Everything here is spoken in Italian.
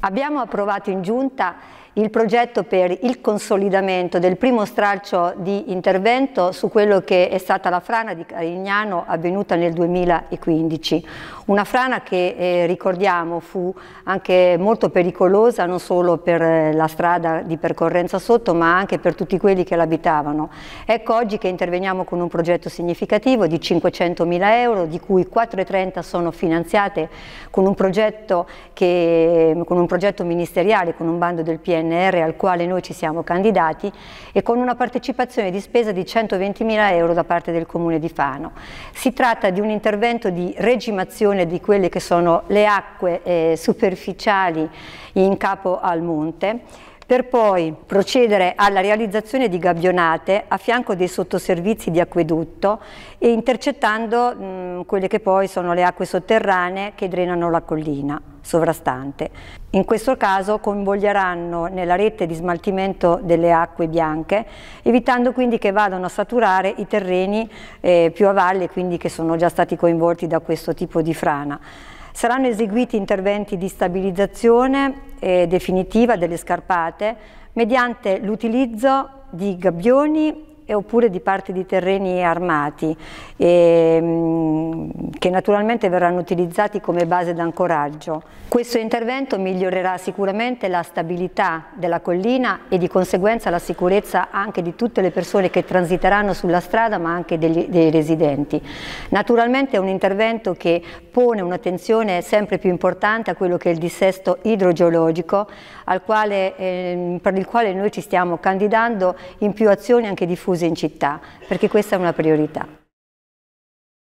Abbiamo approvato in giunta il progetto per il consolidamento del primo stralcio di intervento su quello che è stata la frana di Carignano avvenuta nel 2015. Una frana che eh, ricordiamo fu anche molto pericolosa non solo per eh, la strada di percorrenza sotto ma anche per tutti quelli che l'abitavano. Ecco oggi che interveniamo con un progetto significativo di 500 mila euro di cui 4,30 sono finanziate con un progetto, che, con un progetto ministeriale, con un bando del PNR PNR al quale noi ci siamo candidati e con una partecipazione di spesa di 120.000 euro da parte del Comune di Fano. Si tratta di un intervento di regimazione di quelle che sono le acque eh, superficiali in capo al monte per poi procedere alla realizzazione di gabbionate a fianco dei sottoservizi di acquedotto e intercettando mh, quelle che poi sono le acque sotterranee che drenano la collina sovrastante. In questo caso convoglieranno nella rete di smaltimento delle acque bianche, evitando quindi che vadano a saturare i terreni eh, più a valle, quindi che sono già stati coinvolti da questo tipo di frana. Saranno eseguiti interventi di stabilizzazione eh, definitiva delle scarpate mediante l'utilizzo di gabbioni oppure di parti di terreni armati ehm, che naturalmente verranno utilizzati come base d'ancoraggio. Questo intervento migliorerà sicuramente la stabilità della collina e di conseguenza la sicurezza anche di tutte le persone che transiteranno sulla strada ma anche degli, dei residenti. Naturalmente è un intervento che pone un'attenzione sempre più importante a quello che è il dissesto idrogeologico quale, ehm, per il quale noi ci stiamo candidando in più azioni anche diffuse diffuse in città, perché questa è una priorità.